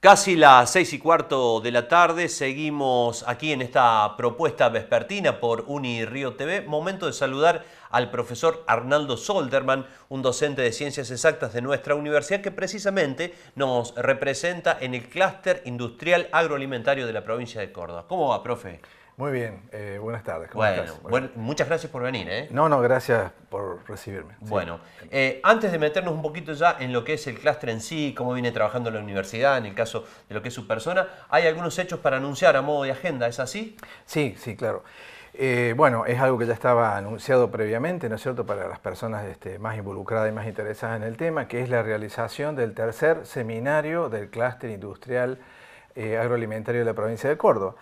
Casi las seis y cuarto de la tarde, seguimos aquí en esta propuesta vespertina por Unirío TV. Momento de saludar al profesor Arnaldo Solderman, un docente de ciencias exactas de nuestra universidad que precisamente nos representa en el clúster industrial agroalimentario de la provincia de Córdoba. ¿Cómo va, profe? Muy bien, eh, buenas tardes. muchas gracias por venir. ¿eh? No, no, gracias por recibirme. Bueno, eh, antes de meternos un poquito ya en lo que es el clúster en sí, cómo viene trabajando la universidad, en el caso de lo que es su persona, hay algunos hechos para anunciar a modo de agenda, ¿es así? Sí, sí, claro. Eh, bueno, es algo que ya estaba anunciado previamente, ¿no es cierto?, para las personas este, más involucradas y más interesadas en el tema, que es la realización del tercer seminario del clúster industrial eh, agroalimentario de la provincia de Córdoba.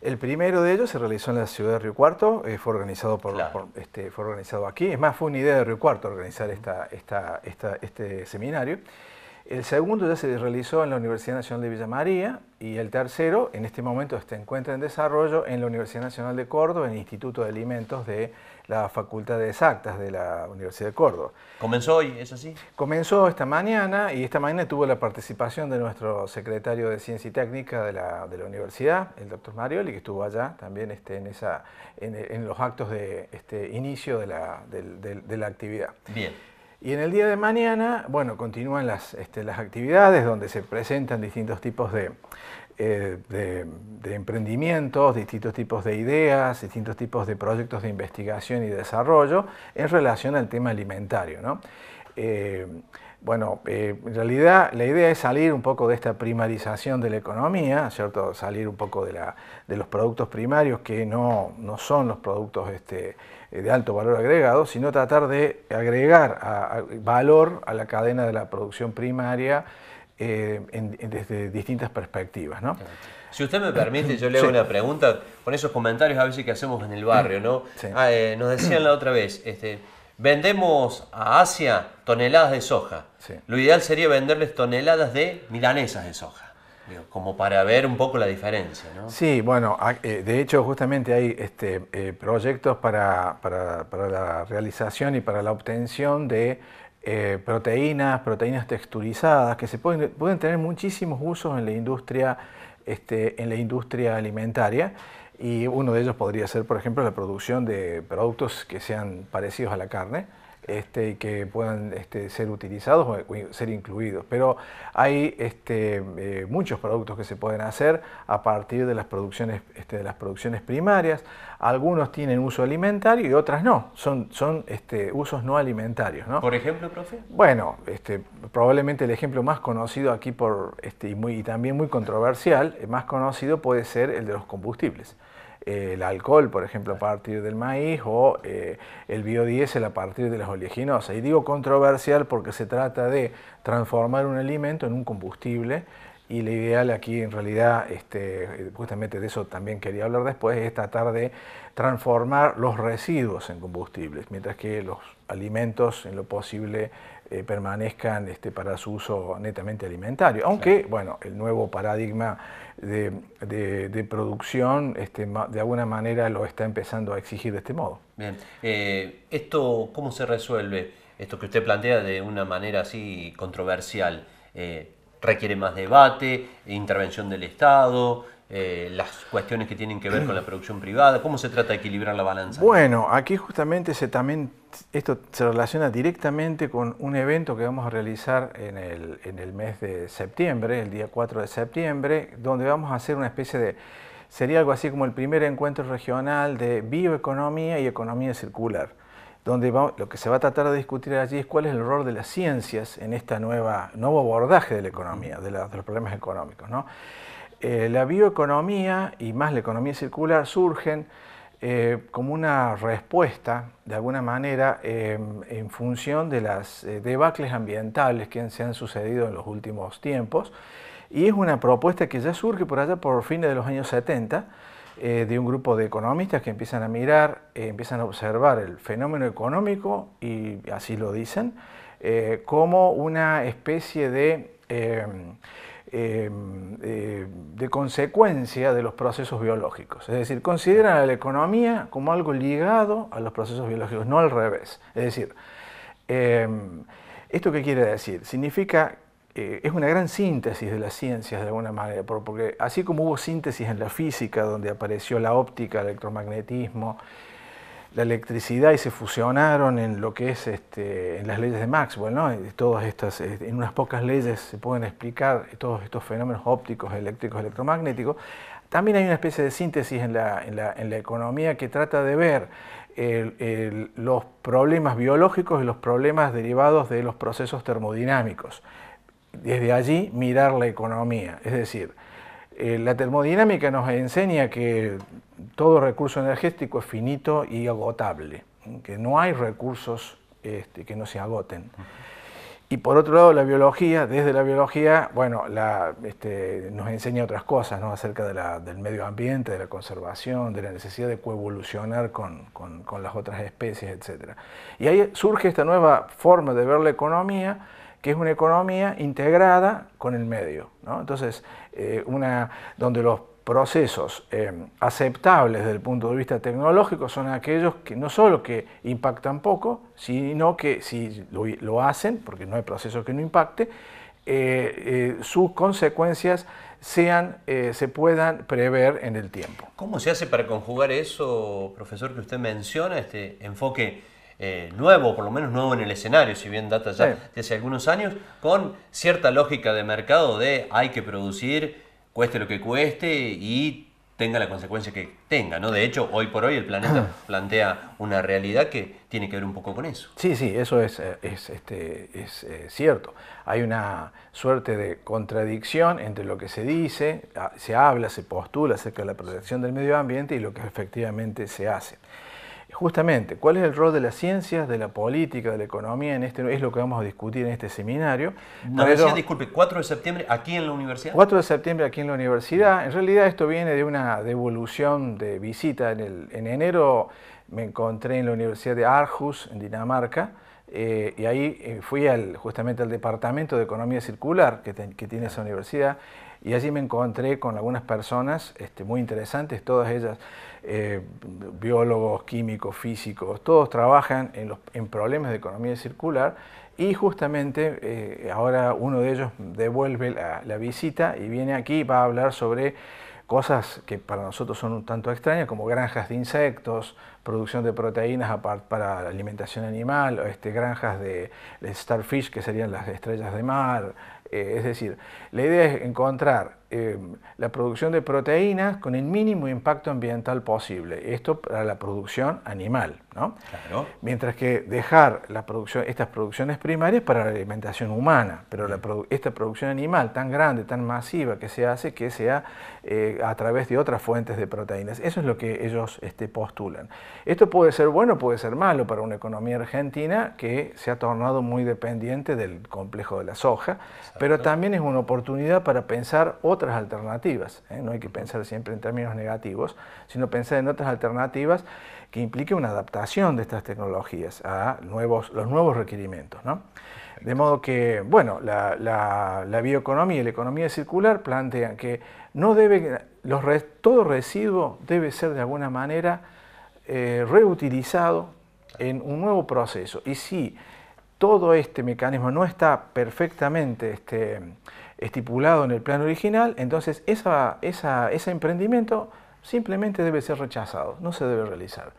El primero de ellos se realizó en la ciudad de Río Cuarto, eh, fue, organizado por, este, fue organizado aquí, es más, fue una idea de Río Cuarto organizar este seminario. El segundo ya se realizó en la Universidad Nacional de Villa María y el tercero en este momento se encuentra en desarrollo en la Universidad Nacional de Córdoba, en el Instituto de Alimentos de la Facultad de Exactas de la Universidad de Córdoba. ¿Comenzó hoy, ¿Es así? Comenzó esta mañana y esta mañana tuvo la participación de nuestro secretario de Ciencia y Técnica de la, universidad, el doctor Marioli, que estuvo allá también este, en, esa, en, los actos de este, inicio de la, de la actividad. Bien. Y en el día de mañana, bueno, continúan las, este, las actividades donde se presentan distintos tipos eh, de, de, emprendimientos, distintos tipos de ideas, distintos tipos de proyectos de investigación y desarrollo en relación al tema alimentario. ¿no? Eh, bueno, eh, en realidad la idea es salir un poco de esta primarización de la economía, ¿cierto? Salir un poco de, la, de los productos primarios que no, son los productos este, eh, de alto valor agregado, sino tratar de agregar valor a la cadena de la producción primaria eh, desde distintas perspectivas, Si usted me permite, yo le hago una pregunta con esos comentarios a veces que hacemos en el barrio, ¿no? Ah, nos decían la otra vez, este, vendemos a Asia toneladas de soja. Lo ideal sería venderles toneladas de milanesas de soja. como para ver un poco la diferencia, Sí, bueno, ah, eh, de hecho justamente hay este, eh, proyectos para, la realización y para la obtención de eh, proteínas, proteínas texturizadas, que se pueden, tener muchísimos usos en la industria, este, en la industria alimentaria y uno de ellos podría ser, por ejemplo, la producción de productos que sean parecidos a la carne, este, que puedan este, ser utilizados o ser incluidos. Pero hay este, eh, muchos productos que se pueden hacer a partir de las producciones, de las producciones primarias. Algunos tienen uso alimentario y otras no. Son, usos no alimentarios. ¿Por ejemplo, profe? Bueno, probablemente el ejemplo más conocido aquí por, y también muy controversial, eh, más conocido puede ser el de los combustibles el alcohol, por ejemplo, a partir del maíz, o eh, el biodiesel a partir de las oleaginosas. Y digo controversial porque se trata de transformar un alimento en un combustible y lo ideal aquí en realidad, este, eh, justamente de eso también quería hablar después, es tratar de transformar los residuos en combustibles, mientras que los alimentos en lo posible eh, permanezcan este, para su uso netamente alimentario. Aunque, bueno, el nuevo paradigma de, producción este, de alguna manera lo está empezando a exigir de este modo. Bien, eh, ¿esto cómo se resuelve? Esto que usted plantea de una manera así controversial requiere más debate, intervención del Estado, eh, las cuestiones que tienen que ver con la producción privada? ¿Cómo se trata de equilibrar la balanza? Bueno, aquí justamente se también, esto se relaciona directamente con un evento que vamos a realizar en el, en el mes de septiembre, el día 4 de septiembre, donde vamos a hacer una especie de, sería algo así como el primer encuentro regional de bioeconomía y economía circular donde lo que se va a tratar de discutir allí es cuál es el rol de las ciencias en este nuevo abordaje de la economía, de, los problemas económicos. Eh, la bioeconomía y más la economía circular surgen eh, como una respuesta, de alguna manera, em, en función de las eh, debacles ambientales que se han sucedido en los últimos tiempos. Y es una propuesta que ya surge por allá por fines de los años 70 eh, de un grupo de economistas que empiezan a mirar, eh, empiezan a observar el fenómeno económico, y así lo dicen, eh, como una especie de, em, em, de consecuencia de los procesos biológicos. Es decir, consideran a la economía como algo ligado a los procesos biológicos, no al revés. Es decir, em, ¿esto qué quiere decir? Significa eh, es una gran síntesis de las ciencias de alguna manera, porque así como hubo síntesis en la física, donde apareció la óptica, el electromagnetismo, la electricidad y se fusionaron en lo que es este, en las leyes de Maxwell, eh, en unas pocas leyes se pueden explicar todos estos fenómenos ópticos, eléctricos, electromagnéticos. También hay una especie de síntesis en la, economía que trata de ver los problemas biológicos y los problemas derivados de los procesos termodinámicos desde allí mirar la economía. Es decir, eh, la termodinámica nos enseña que todo recurso energético es finito y agotable, que no hay recursos este, que no se agoten. Y por otro lado, la biología, desde la biología, bueno, este, nos enseña otras cosas, Acerca del medio ambiente, de la conservación, de la necesidad de coevolucionar con, con, con, las otras especies, etc. Y ahí surge esta nueva forma de ver la economía que es una economía integrada con el medio. Entonces, eh, una, donde los procesos eh, aceptables desde el punto de vista tecnológico son aquellos que no solo que impactan poco, sino que si lo, hacen, porque no hay proceso que no impacte, eh, sus consecuencias sean, se puedan prever en el tiempo. ¿Cómo se hace para conjugar eso, profesor, que usted menciona, este enfoque eh, nuevo, por lo menos nuevo en el escenario, si bien data ya de hace algunos años, con cierta lógica de mercado de hay que producir, cueste lo que cueste y tenga la consecuencia que tenga, ¿no? De hecho, hoy por hoy el planeta plantea una realidad que tiene que ver un poco con eso. Sí, sí, eso es, eh, este, eh, cierto. Hay una suerte de contradicción entre lo que se dice, ah, se habla, se postula acerca de la protección del medio ambiente y lo que efectivamente se hace. Justamente, ¿cuál es el rol de las ciencias, de la política, de la economía? En este, es lo que vamos a discutir en este seminario. No, decía, disculpe, 4 de septiembre aquí en la universidad. 4 de septiembre aquí en la universidad. En realidad esto viene de una devolución de visita. En, en enero me encontré en la Universidad de Aarhus, en Dinamarca, eh, y ahí eh, fui al, justamente al Departamento de Economía Circular que, tiene esa universidad y allí me encontré con algunas personas este, muy interesantes, todas ellas eh, biólogos, químicos, físicos, todos trabajan en, los, en problemas de economía circular y justamente ahora uno de ellos devuelve la, la visita y viene aquí y va a hablar sobre cosas que para nosotros son un tanto extrañas, como granjas de insectos, producción de proteínas para la alimentación animal, este, granjas de, starfish, que serían las estrellas de mar. Eh, es decir, la idea es encontrar Em, la producción de proteínas con el mínimo impacto ambiental posible. Esto para la producción animal, Mientras que dejar la producción, estas producciones primarias para la alimentación humana, pero esta producción animal tan grande, tan masiva que se hace, que sea eh, a través de otras fuentes de proteínas. Eso es lo que ellos este, postulan. Esto puede ser bueno, puede ser malo para una economía argentina que se ha tornado muy dependiente del complejo de la soja, pero también es una oportunidad para pensar otras otras alternativas. ¿eh? No hay que pensar siempre en términos negativos, sino pensar en otras alternativas que implique una adaptación de estas tecnologías a nuevos, los nuevos requerimientos. De modo que, bueno, la, bioeconomía y la economía circular plantean que no debe, los, todo residuo debe ser de alguna manera eh, reutilizado en un nuevo proceso. Y si todo este mecanismo no está perfectamente este, estipulado en el plan original, entonces esa, ese emprendimiento simplemente debe ser rechazado, no se debe realizar.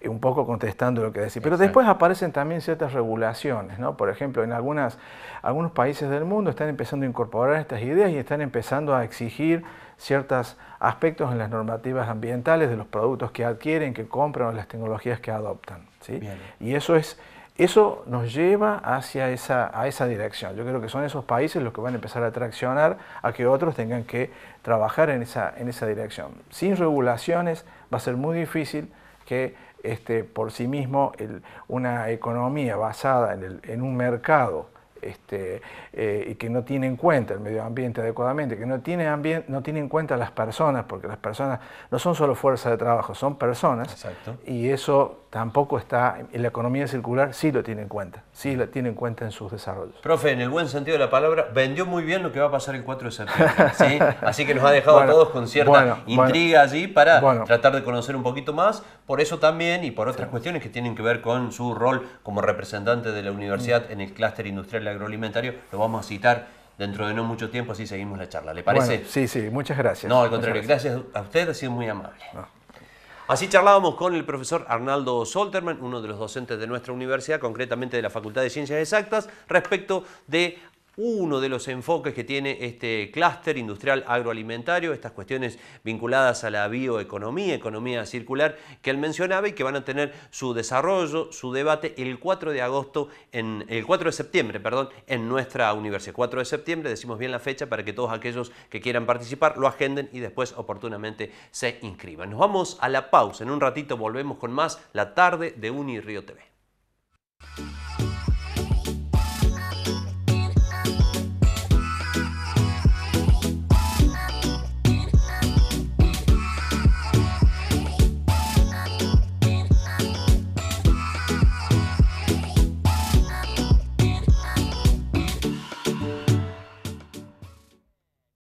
Eh, un poco contestando lo que decía. Pero después aparecen también ciertas regulaciones, ¿no? Por ejemplo, en algunas, algunos países del mundo están empezando a incorporar estas ideas y están empezando a exigir ciertos aspectos en las normativas ambientales de los productos que adquieren, que compran o las tecnologías que adoptan. ¿sí? Y eso es eso nos lleva hacia esa, a esa dirección. Yo creo que son esos países los que van a empezar a traccionar a que otros tengan que trabajar en esa, dirección. Sin regulaciones va a ser muy difícil que este, por sí mismo una economía basada en un mercado este, eh, y que no tiene en cuenta el medio ambiente adecuadamente, que no tiene, no tiene en cuenta las personas, porque las personas no son solo fuerza de trabajo, son personas, Exacto. y eso tampoco está, en la economía circular sí lo tiene en cuenta, sí lo tiene en cuenta en sus desarrollos. Profe, en el buen sentido de la palabra, vendió muy bien lo que va a pasar el 4 de septiembre, así que nos ha dejado a todos con cierta intriga allí para tratar de conocer un poquito más, por eso también y por otras cuestiones que tienen que ver con su rol como representante de la universidad en el clúster industrial agroalimentario, lo vamos a citar dentro de no mucho tiempo, así seguimos la charla. ¿Le parece? sí, sí, muchas gracias. No, al contrario, gracias. a usted, ha sido muy amable. Así charlábamos con el profesor Arnaldo Solterman, uno de los docentes de nuestra universidad, concretamente de la Facultad de Ciencias Exactas, respecto de uno de los enfoques que tiene este clúster industrial agroalimentario, estas cuestiones vinculadas a la bioeconomía, economía circular que él mencionaba y que van a tener su desarrollo, su debate el 4 de agosto, en, el 4 de septiembre, perdón, en nuestra universidad. 4 de septiembre, decimos bien la fecha para que todos aquellos que quieran participar lo agenden y después oportunamente se inscriban. Nos vamos a la pausa, en un ratito volvemos con más la tarde de Uni TV.